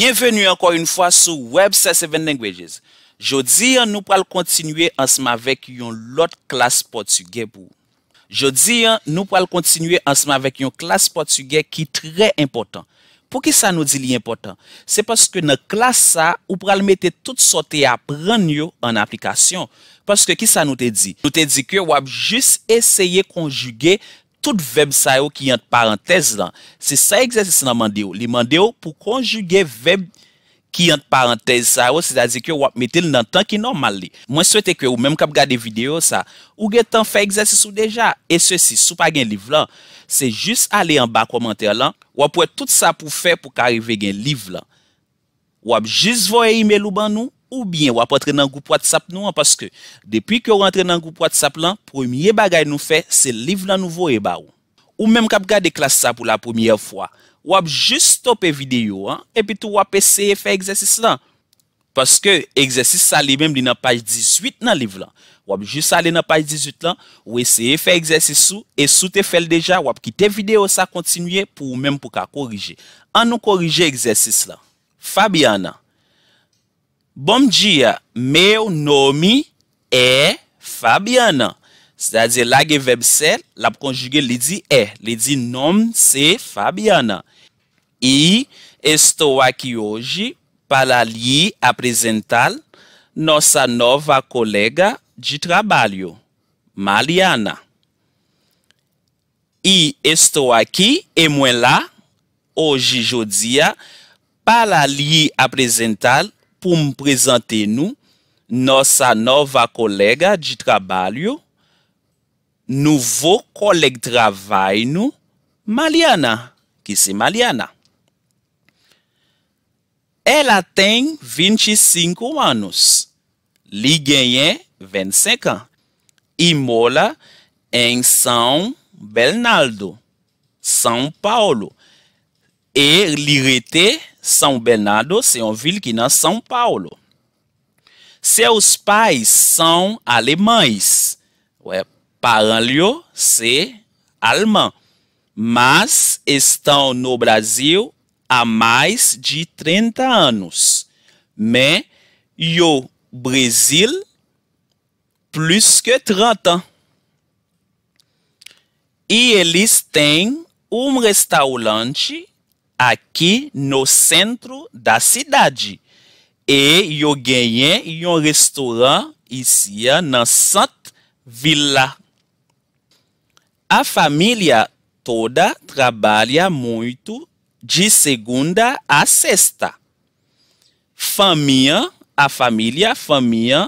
Bienvenu ankon yon fwa sou Web 7 Languages. Jodi yon nou pral kontinuye ansman vek yon lot klas potugye pou. Jodi yon nou pral kontinuye ansman vek yon klas potugye ki tre important. Po ki sa nou di li important? Se paske nou klas sa ou pral mette tout sote apren yo an aplikasyon. Paske ki sa nou te di? Nou te di ke wap jis eseye konjuge yon. Tout veb sa yo ki yon parantez lan, se sa egzesis nan mande yo. Li mande yo pou konjuge veb ki yon parantez sa yo, se da zi ki yo wap metel nan tanki normal li. Mwen souwete ki yo, ou menm kap gade video sa, ou gen tan fè egzesis ou deja. E se si, sou pa gen liv lan, se jis ale yon ba komante lan, wap wè tout sa pou fè pou karive gen liv lan. Wap jis voye email ou ban nou. Ou byen wap entre nan goup wad sap nou an, paske depi ke wap entre nan goup wad sap lan, premye bagay nou fe, se liv lan nouvo e ba ou. Ou menm kap gade klas sa pou la premye fwa, wap jist tope video an, epi tou wap eseye fe egzesis lan. Paske egzesis sa li menm li nan paj 18 nan liv lan. Wap jist sa li nan paj 18 lan, weseye fe egzesis sou, e sou te fel deja, wap kite video sa kontinye, pou menm pou ka korije. An nou korije egzesis lan, Fabian nan, Bom dia, meu nomi e Fabiana. Se dade la ge veb sel, la pou konjuge li di e. Li di nom se Fabiana. I esto aki oji pala li aprezental nosa nova kolega di trabalyo, Mariana. I esto aki e mwen la oji jo dia pala li aprezental pour me présenter nous, nossa nova colega de trabalho, nouveau collègue de travail nous, Maliana, que se Maliana. Ela tem 25 anos. Li ganhei 25 anos. E mora em São Bernardo, São Paulo. E li rete são Bernardo é uma vila aqui na São Paulo. Seus pais são alemães. Ué, Paranlio é alemão. Mas estão no Brasil há mais de 30 anos. Mais au Brasil, plus que 30 ans. E eles têm um restaurante Aki nou sentrou da sidadi. E yo genyen yon restoran isi nan sant villa. A familia toda trabale mouy tou di segunda a sesta. Familya, a familia, familya,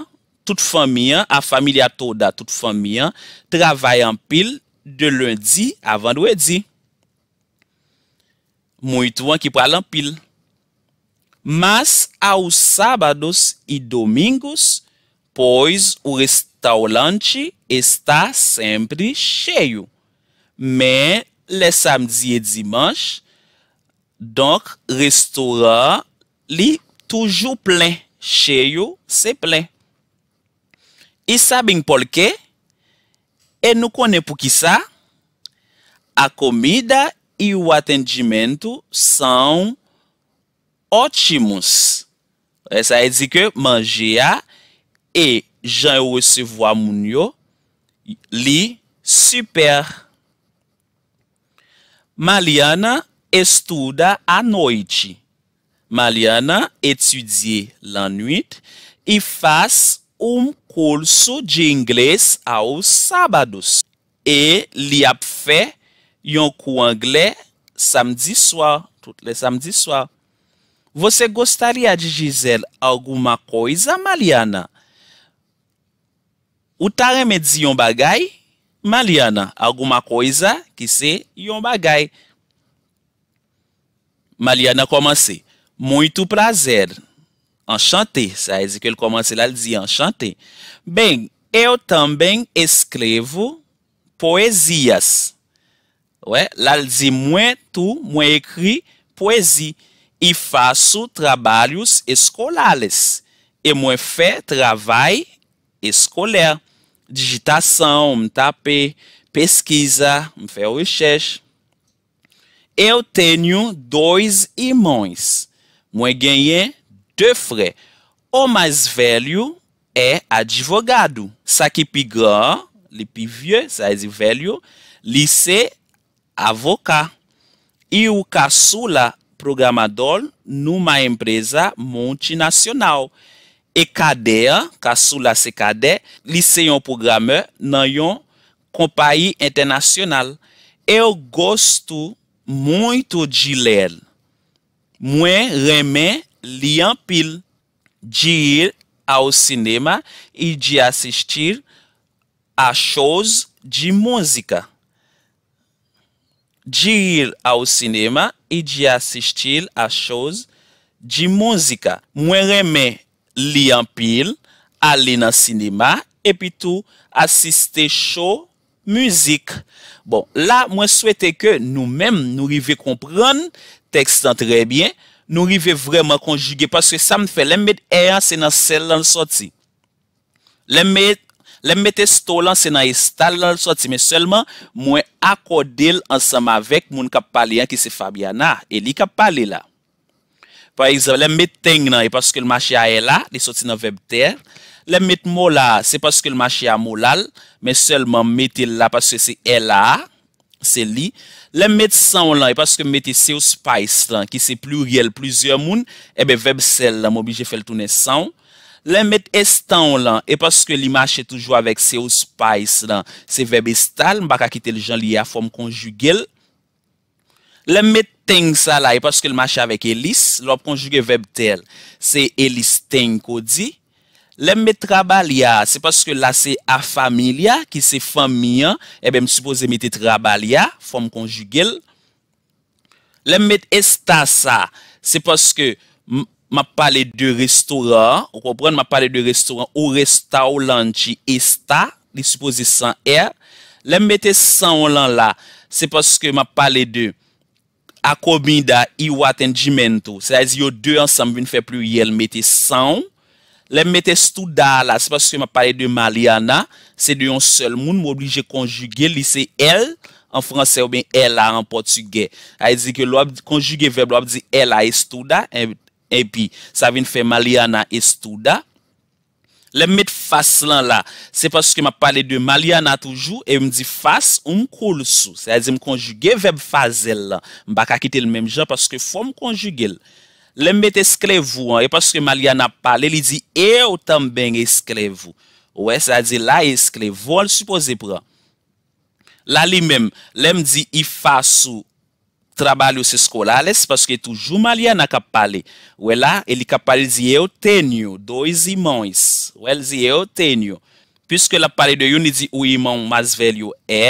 tout familya, a familia toda, tout familya, travaye an pil de lundi avan dwe di. Mou itou an ki pralan pil. Mas, ao sabados i domingos, pois, ou restaulante, esta sempri cheyo. Men, le samdiye di manj, dok, restouran li toujou plen. Cheyo se plen. E sabin polke? E nou konen pou ki sa? A komida yon I ou atendimento san otimous. E sa e di ke manje a. E jan ou e ese vo amoun yo. Li super. Maliana estuda a noiti. Maliana etudie lan nuit. I fase un um koulso di ingles ao sabados. E li ap fè. Yon kou angle, samdi swa. Tout le samdi swa. Vose gostaria di jizel algouma kouza, maliana? Ou tare me di yon bagay? Maliana, algouma kouza ki se yon bagay. Maliana komanse. Mouy tou prazer. Enchanté. Sa ezi ke l komanse la li di enchanté. Ben, yo tamben eskrevo poeziyas. lá ele mwen moins tu, moins écrit poesia e faço trabalhos escolares e mwen fait travail escolar. Digitação, me tapé, pesquisa, me fé recherche. Eu tenho dois irmãos. Mwen ganhei dois fre. O mais velho é advogado. Sa ki pi gran, li pi vie, sa ezi velho, li se avocar. E o caçula programador numa empresa multinacional. E cadeia, caçula se cadê liceão programador na yon companhia internacional. Eu gosto muito de ler. Mwen remen li pile de ir ao cinema e de assistir a shows de música. Dji ril a ou sinema, i dji asistil a chouz di mouzika. Mwen reme li an pil, ale nan sinema, epi tou asiste chou mouzik. Bon, la mwen swete ke nou menm nou rive kompran tekstan trebyen, nou rive vreman konjuge. Paske sa m fè, lemme e a se nan sel lan soti. Lemme e a. Lèm metè sto lan se nan estal lal soti men selman mwen akode l ansama vek moun kap pale an ki se Fabiana. E li kap pale la. Par exemple, lèm metè teng nan e paske l machia e la, li soti nan veb ter. Lèm metè mol la, se paske l machia mol al, men selman metè la paske se e la, se li. Lèm metè san lan e paske metè se ou spice lan ki se pluriel pluzyon moun, ebe eh veb sel lan mou bi je fel toune san ou. Lem met estan ou lan, e paske li mache toujou avek se ou spice lan, se vebe estal, mbak akite li jan li a fom konjugel. Lem met teng sa la, e paske li mache avek elis, lop konjugel vebe tel, se elis teng kodi. Lem met trabal ya, se paske la se a familia, ki se familia, e bem suppose met etrabal ya, fom konjugel. Lem met estasa, se paske... Ma pale de restoran. Ou kompren, ma pale de restoran. Ou resta ou lan chi esta. Li supposi san er. Le mette san ou lan la. Se paske ma pale de akomida i waten jimento. Se la e zi yo de ansam vi ne fe plu yel. Mete san ou. Le mette stouda la. Se paske ma pale de mali ana. Se de yon sel moun. Mou oblije konjuge lise el. An franse ou ben el la an portuge. A e zi ke lo ap konjuge vebl. Lo ap zi el la e stouda. Envite. E pi, sa vin fè Maliana estouda. Le met fass lan la, se paske ma pale de Maliana toujou, e mdi fass, ou mkoul sou. Se a di mkonjuge veb fass el lan. Mbak akite l menm jan, paske fò mkonjuge el. Le met eskrevou, e paske Maliana pale, li di, e ou tamben eskrevou. Ou e, se a di la eskrevou, al suppose pran. La li menm, le mdi ifassou. trabalyo se skolales, paske toujou malye na kapali. Ou e la, e li kapali di, e o tenyo, doy zi mons. Ou el zi, e o tenyo. Piske la pali de yon, ni di, ou yi mons mas velyo e,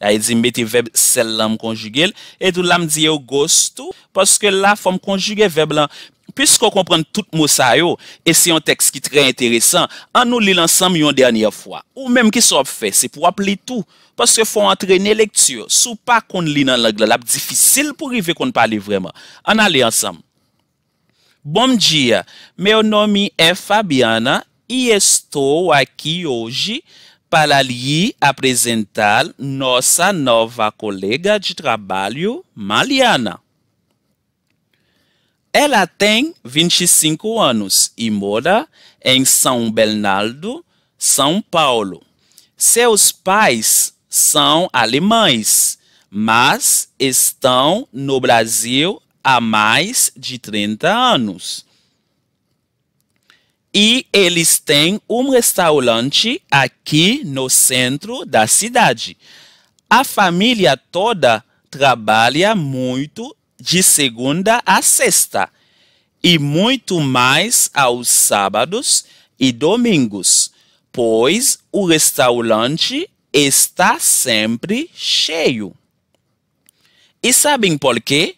la e zi meti veb, sel lam konjige, etou lam zi, e o gostou, paske la fom konjige veblan, Pisko kompren tout mousa yo, e se yon tekst ki trey enteresan, an nou li lansam yon denye fwa. Ou menm ki sop fe, se pou ap li tou. Paske fwa antre ne lektsyo, sou pa kon li nan lag la lab, difisil pou rive kon pali vreman. An ali ansam. Bom diya, me o nomi e Fabiana, i estou aki yoji pala li aprezental nosa nova kolega di trabal yo, Maliana. Ela tem 25 anos e mora em São Bernardo, São Paulo. Seus pais são alemães, mas estão no Brasil há mais de 30 anos. E eles têm um restaurante aqui no centro da cidade. A família toda trabalha muito de segunda a sexta, e muito mais aos sábados e domingos, pois o restaurante está sempre cheio. E sabem por quê?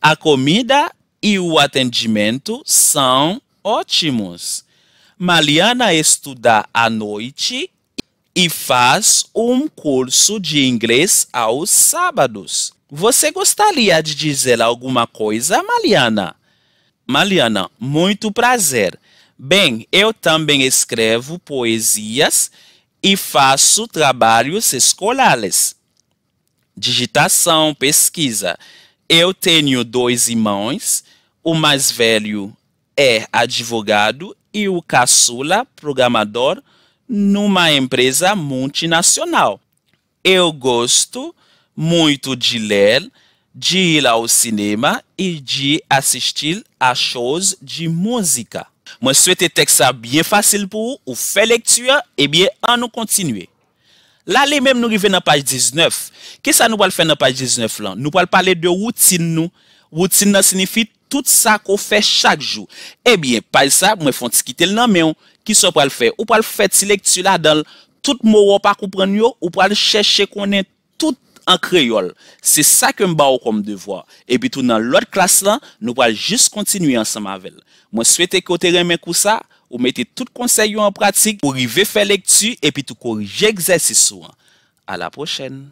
A comida e o atendimento são ótimos. Mariana estuda à noite e faz um curso de inglês aos sábados. Você gostaria de dizer alguma coisa, Maliana? Maliana, muito prazer. Bem, eu também escrevo poesias e faço trabalhos escolares. Digitação, pesquisa. Eu tenho dois irmãos. O mais velho é advogado e o caçula, programador, numa empresa multinacional. Eu gosto moun yi tou di lèl, di yi la ou sinema, e di yi asistil a chouz di mounzika. Mwen swete tek sa byen fasil pou ou fe lektu ya, ebyen an nou kontinue. La li mèm nou rive nan page 19. Kesa nou pal fè nan page 19 lan? Nou pal pale de woutin nou. Woutin nan sinifi tout sa kou fè chak jou. Ebyen, pal sa, mwen fon tskite l nan mè yon. Kiso pal fè? Ou pal fè ti lektu la dan tout mou wopak ou pren yo, ou pal chèche konen tout, an kreyol. Se sa ke mba ou kom devwa. E pi tou nan lor klas lan, nou pa jis kontinuy ansan mavel. Mwen swete ki otere men kousa, ou mette tout konsey yo an pratik, pou rive fe lek tu, e pi tou kor jek zese sou. A la pochen!